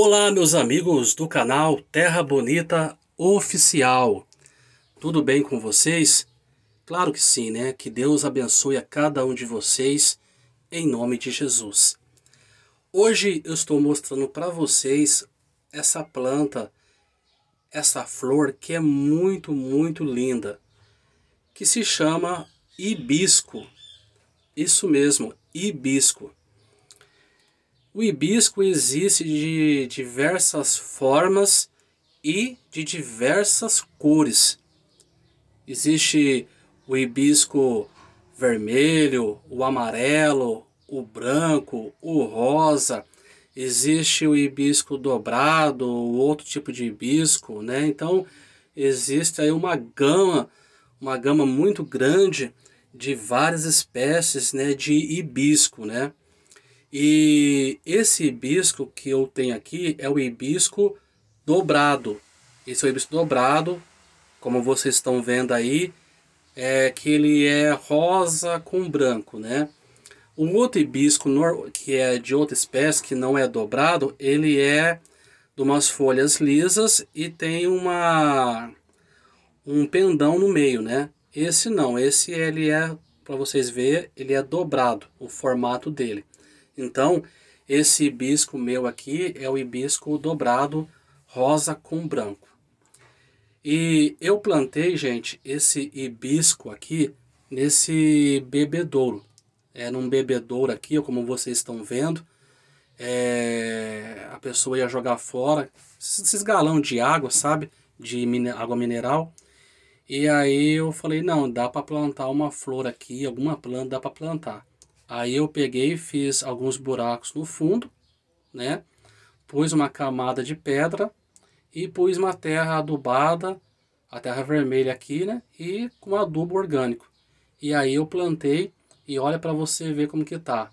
Olá, meus amigos do canal Terra Bonita Oficial. Tudo bem com vocês? Claro que sim, né? Que Deus abençoe a cada um de vocês em nome de Jesus. Hoje eu estou mostrando para vocês essa planta, essa flor que é muito, muito linda, que se chama hibisco. Isso mesmo, hibisco. O hibisco existe de diversas formas e de diversas cores. Existe o hibisco vermelho, o amarelo, o branco, o rosa. Existe o hibisco dobrado, outro tipo de hibisco, né? Então, existe aí uma gama, uma gama muito grande de várias espécies, né, de hibisco, né? E esse hibisco que eu tenho aqui é o hibisco dobrado. Esse é o hibisco dobrado, como vocês estão vendo aí, é que ele é rosa com branco, né? O outro hibisco, que é de outra espécie, que não é dobrado, ele é de umas folhas lisas e tem uma um pendão no meio, né? Esse não, esse ele é, para vocês ver, ele é dobrado, o formato dele. Então, esse hibisco meu aqui é o hibisco dobrado rosa com branco. E eu plantei, gente, esse hibisco aqui nesse bebedouro. É num bebedouro aqui, como vocês estão vendo. É, a pessoa ia jogar fora esses galão de água, sabe? De mine água mineral. E aí eu falei, não, dá para plantar uma flor aqui, alguma planta dá para plantar. Aí eu peguei fiz alguns buracos no fundo, né? Pus uma camada de pedra e pus uma terra adubada, a terra vermelha aqui, né? E com adubo orgânico. E aí eu plantei e olha para você ver como que tá.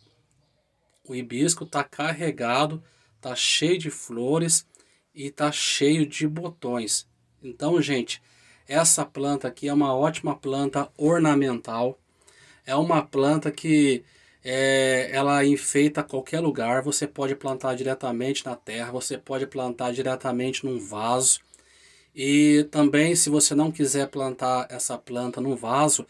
O hibisco tá carregado, tá cheio de flores e tá cheio de botões. Então, gente, essa planta aqui é uma ótima planta ornamental. É uma planta que é, ela enfeita qualquer lugar, você pode plantar diretamente na terra, você pode plantar diretamente num vaso. E também, se você não quiser plantar essa planta num vaso,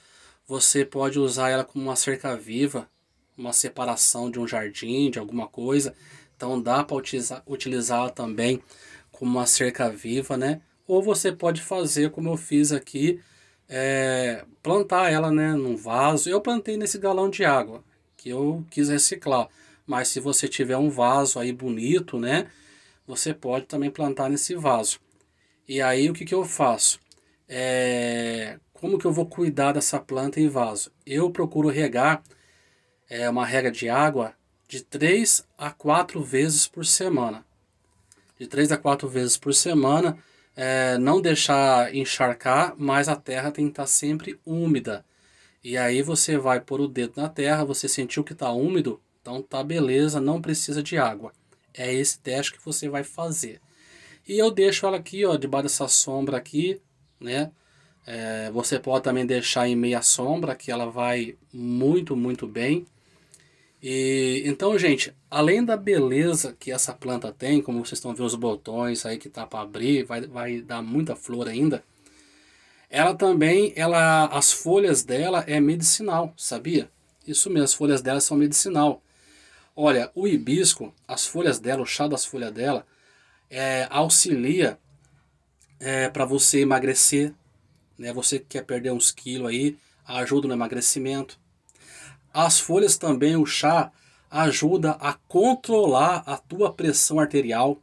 você pode usar ela como uma cerca viva, uma separação de um jardim, de alguma coisa. Então dá para utilizar, utilizar também como uma cerca viva, né? Ou você pode fazer como eu fiz aqui, é, plantar ela né, num vaso. Eu plantei nesse galão de água que eu quis reciclar. Mas se você tiver um vaso aí bonito, né? Você pode também plantar nesse vaso. E aí o que, que eu faço? É, como que eu vou cuidar dessa planta em vaso? Eu procuro regar é, uma rega de água de 3 a 4 vezes por semana. De 3 a 4 vezes por semana, é, não deixar encharcar, mas a terra tem que estar sempre úmida. E aí você vai pôr o dedo na terra, você sentiu que está úmido, então tá beleza, não precisa de água. É esse teste que você vai fazer. E eu deixo ela aqui, ó, debaixo dessa sombra aqui, né? É, você pode também deixar em meia sombra, que ela vai muito, muito bem. E então, gente, além da beleza que essa planta tem, como vocês estão vendo os botões aí que tá para abrir, vai, vai dar muita flor ainda. Ela também, ela, as folhas dela é medicinal, sabia? Isso mesmo, as folhas dela são medicinal. Olha, o hibisco, as folhas dela, o chá das folhas dela, é, auxilia é, para você emagrecer, né? Você que quer perder uns quilos aí, ajuda no emagrecimento. As folhas também, o chá, ajuda a controlar a tua pressão arterial,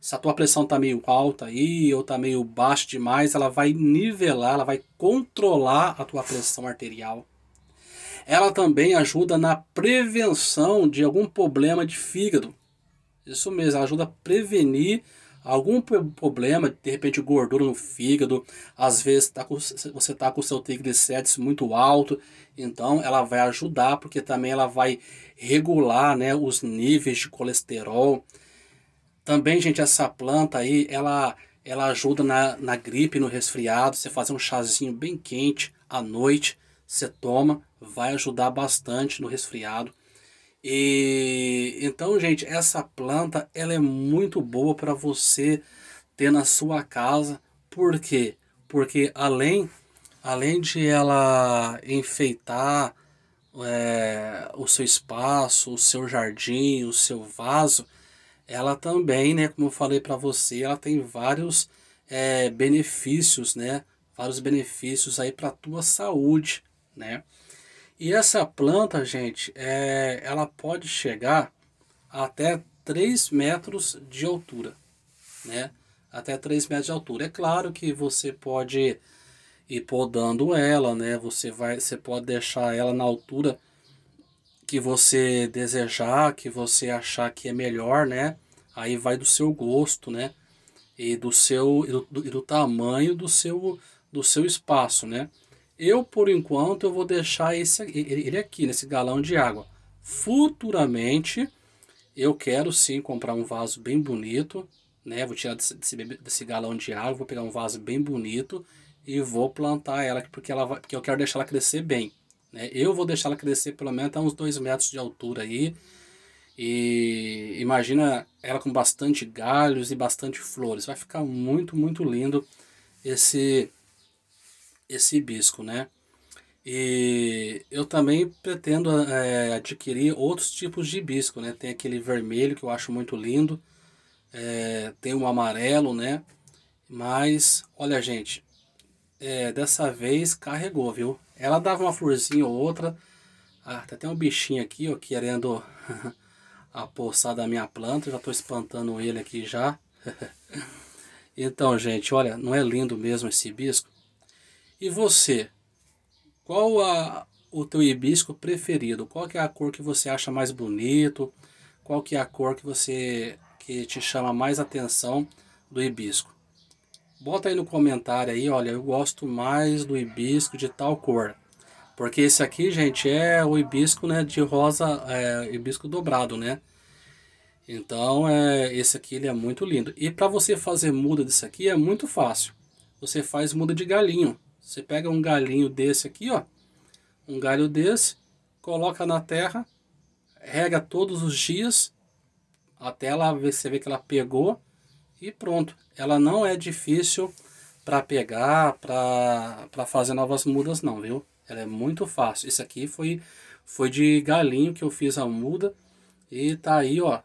se a tua pressão tá meio alta aí ou tá meio baixa demais, ela vai nivelar, ela vai controlar a tua pressão arterial. Ela também ajuda na prevenção de algum problema de fígado. Isso mesmo, ela ajuda a prevenir algum problema, de repente gordura no fígado, às vezes tá com, você está com o seu triglicérides muito alto, então ela vai ajudar, porque também ela vai regular né, os níveis de colesterol, também, gente, essa planta aí, ela, ela ajuda na, na gripe, no resfriado. Você fazer um chazinho bem quente à noite, você toma, vai ajudar bastante no resfriado. E então, gente, essa planta ela é muito boa para você ter na sua casa. Por quê? Porque além, além de ela enfeitar é, o seu espaço, o seu jardim, o seu vaso, ela também, né, como eu falei para você, ela tem vários é, benefícios, né, vários benefícios aí para tua saúde, né. E essa planta, gente, é, ela pode chegar até 3 metros de altura, né, até 3 metros de altura. É claro que você pode ir podando ela, né, você vai, você pode deixar ela na altura que você desejar, que você achar que é melhor, né? Aí vai do seu gosto, né? E do seu e do, e do tamanho do seu do seu espaço, né? Eu por enquanto eu vou deixar esse ele aqui nesse galão de água. Futuramente eu quero sim comprar um vaso bem bonito, né? Vou tirar desse, desse, desse galão de água, vou pegar um vaso bem bonito e vou plantar ela porque ela vai, porque eu quero deixar ela crescer bem. Né? Eu vou deixar ela crescer pelo menos até uns 2 metros de altura aí. E imagina ela com bastante galhos e bastante flores. Vai ficar muito, muito lindo esse, esse hibisco, né? E eu também pretendo é, adquirir outros tipos de hibisco, né? Tem aquele vermelho que eu acho muito lindo, é, tem o um amarelo, né? Mas, olha gente, é, dessa vez carregou, viu? Ela dava uma florzinha ou outra. Ah, tá até um bichinho aqui, ó, querendo apossar da minha planta. Já tô espantando ele aqui já. então, gente, olha, não é lindo mesmo esse hibisco? E você, qual a, o teu hibisco preferido? Qual que é a cor que você acha mais bonito? Qual que é a cor que você que te chama mais atenção do hibisco? Bota aí no comentário aí, olha, eu gosto mais do hibisco de tal cor. Porque esse aqui, gente, é o hibisco, né, de rosa, é, hibisco dobrado, né? Então, é, esse aqui ele é muito lindo. E para você fazer muda desse aqui é muito fácil. Você faz muda de galinho. Você pega um galinho desse aqui, ó. Um galho desse, coloca na terra, rega todos os dias, até ela você vê que ela pegou e pronto. Ela não é difícil para pegar, para fazer novas mudas não, viu? Ela é muito fácil. Isso aqui foi, foi de galinho que eu fiz a muda e tá aí, ó.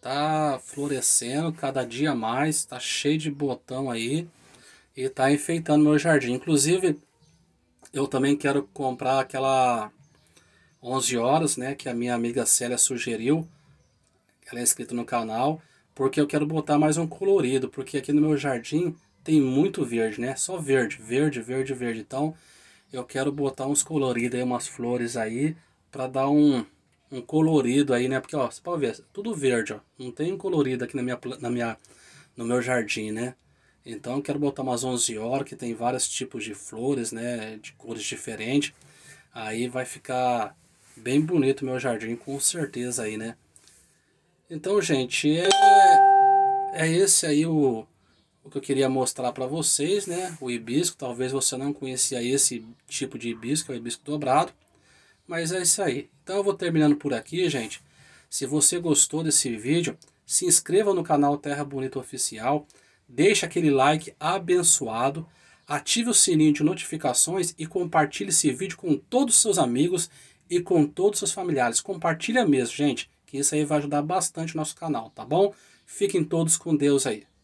Tá florescendo cada dia mais, tá cheio de botão aí e tá enfeitando meu jardim. Inclusive, eu também quero comprar aquela 11 horas, né, que a minha amiga Célia sugeriu. Ela é inscrita no canal porque eu quero botar mais um colorido, porque aqui no meu jardim tem muito verde, né? Só verde, verde, verde, verde. Então, eu quero botar uns coloridos aí, umas flores aí, para dar um, um colorido aí, né? Porque, ó, você pode ver, tudo verde, ó. Não tem colorido aqui na minha, na minha, no meu jardim, né? Então, eu quero botar umas 11 horas, que tem vários tipos de flores, né? De cores diferentes. Aí vai ficar bem bonito o meu jardim, com certeza aí, né? Então, gente, é, é esse aí o, o que eu queria mostrar para vocês, né? O hibisco, talvez você não conhecia esse tipo de hibisco, é o hibisco dobrado, mas é isso aí. Então eu vou terminando por aqui, gente. Se você gostou desse vídeo, se inscreva no canal Terra Bonita Oficial, deixe aquele like abençoado, ative o sininho de notificações e compartilhe esse vídeo com todos os seus amigos e com todos os seus familiares. Compartilha mesmo, gente que isso aí vai ajudar bastante o nosso canal, tá bom? Fiquem todos com Deus aí.